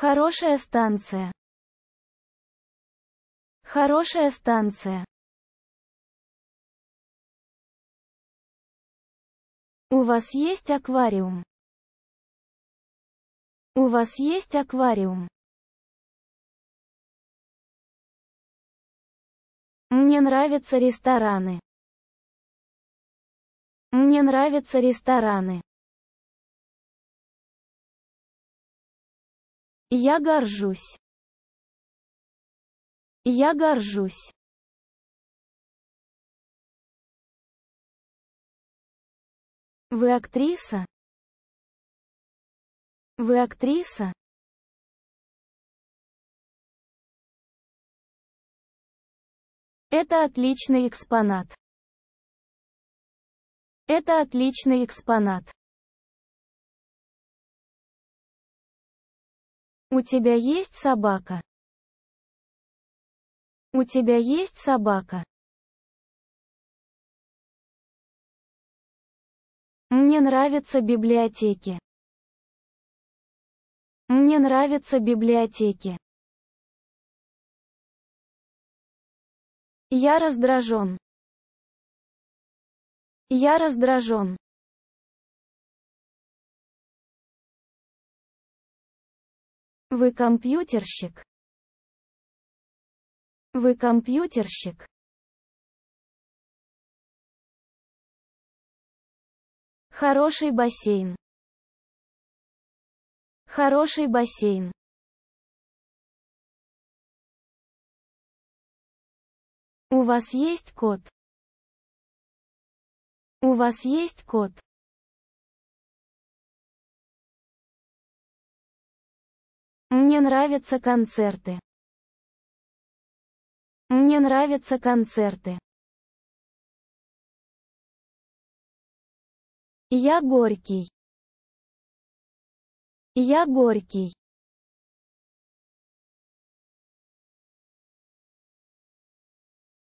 Хорошая станция. Хорошая станция. У вас есть аквариум? У вас есть аквариум? Мне нравятся рестораны. Мне нравятся рестораны. Я горжусь. Я горжусь. Вы актриса? Вы актриса? Это отличный экспонат. Это отличный экспонат. У тебя есть собака? У тебя есть собака? Мне нравятся библиотеки. Мне нравятся библиотеки. Я раздражен. Я раздражен. Вы компьютерщик. Вы компьютерщик. Хороший бассейн. Хороший бассейн. У вас есть кот? У вас есть кот? Мне нравятся концерты. Мне нравятся концерты. Я горький. Я горький.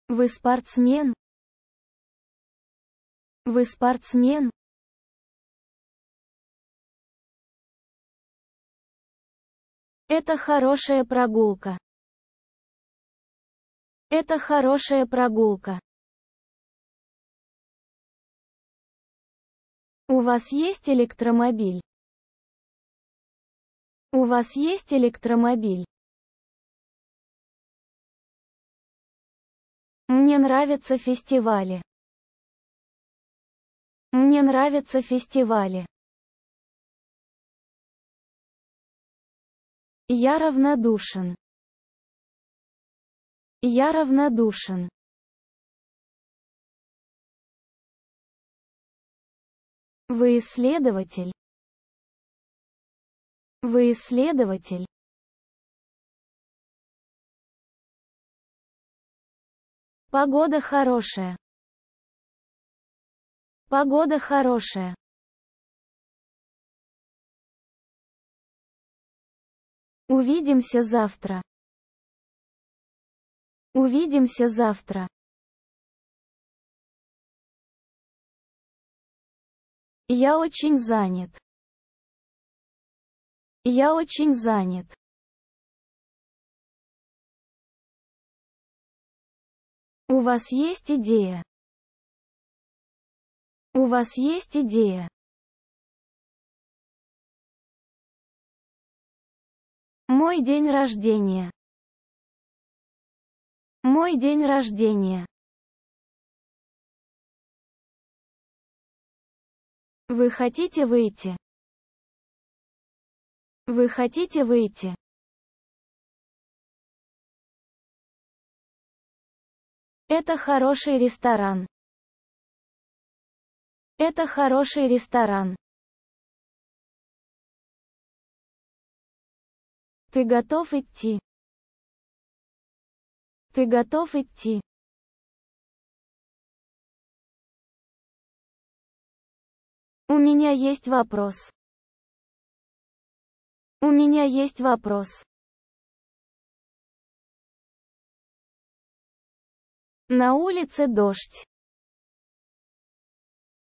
Вы спортсмен? Вы спортсмен? Это хорошая прогулка. Это хорошая прогулка. У вас есть электромобиль? У вас есть электромобиль? Мне нравятся фестивали. Мне нравятся фестивали. Я равнодушен. Я равнодушен. Вы исследователь. Вы исследователь. Погода хорошая. Погода хорошая. Увидимся завтра. Увидимся завтра. Я очень занят. Я очень занят. У вас есть идея? У вас есть идея? Мой день рождения. Мой день рождения. Вы хотите выйти? Вы хотите выйти? Это хороший ресторан. Это хороший ресторан. Ты готов идти? Ты готов идти? У меня есть вопрос. У меня есть вопрос. На улице дождь.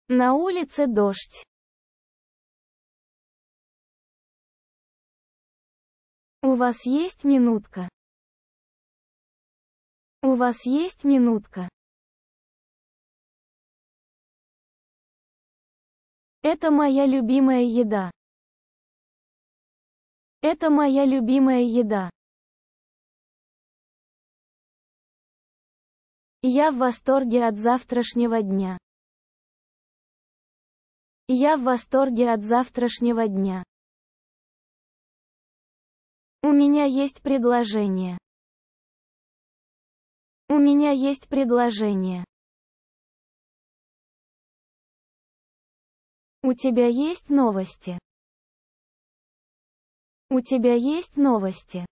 На улице дождь. У вас есть минутка? У вас есть минутка? Это моя любимая еда. Это моя любимая еда. Я в восторге от завтрашнего дня. Я в восторге от завтрашнего дня. У меня есть предложение. У меня есть предложение. У тебя есть новости? У тебя есть новости?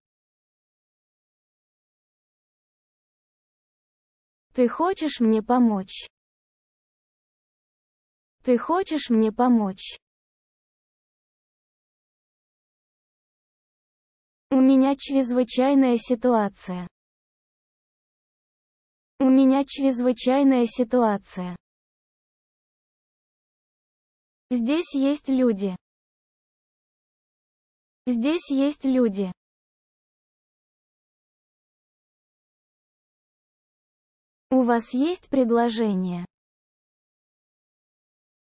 Ты хочешь мне помочь? Ты хочешь мне помочь? У меня чрезвычайная ситуация. У меня чрезвычайная ситуация. Здесь есть люди. Здесь есть люди. У вас есть предложение?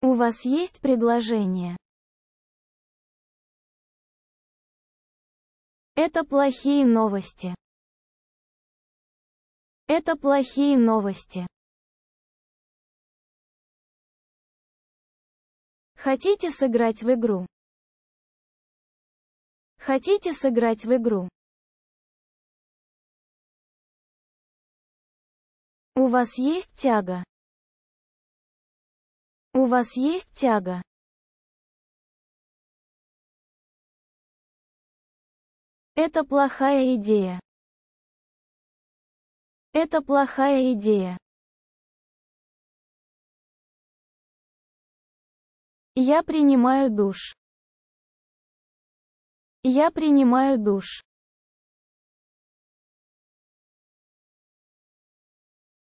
У вас есть предложение? Это плохие новости. Это плохие новости. Хотите сыграть в игру? Хотите сыграть в игру? У вас есть тяга? У вас есть тяга? Это плохая идея. Это плохая идея. Я принимаю душ. Я принимаю душ.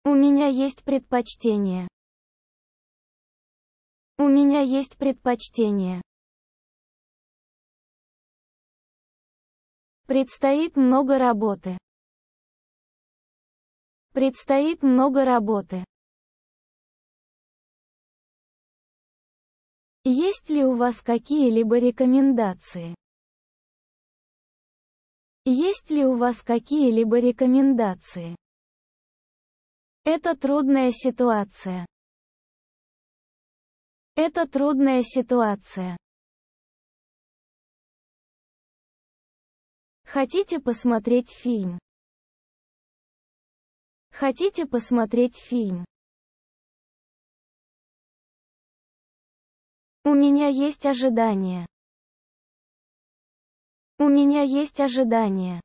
У меня есть предпочтение. У меня есть предпочтение. Предстоит много работы. Предстоит много работы. Есть ли у вас какие-либо рекомендации? Есть ли у вас какие-либо рекомендации? Это трудная ситуация. Это трудная ситуация. Хотите посмотреть фильм? Хотите посмотреть фильм? У меня есть ожидания. У меня есть ожидания.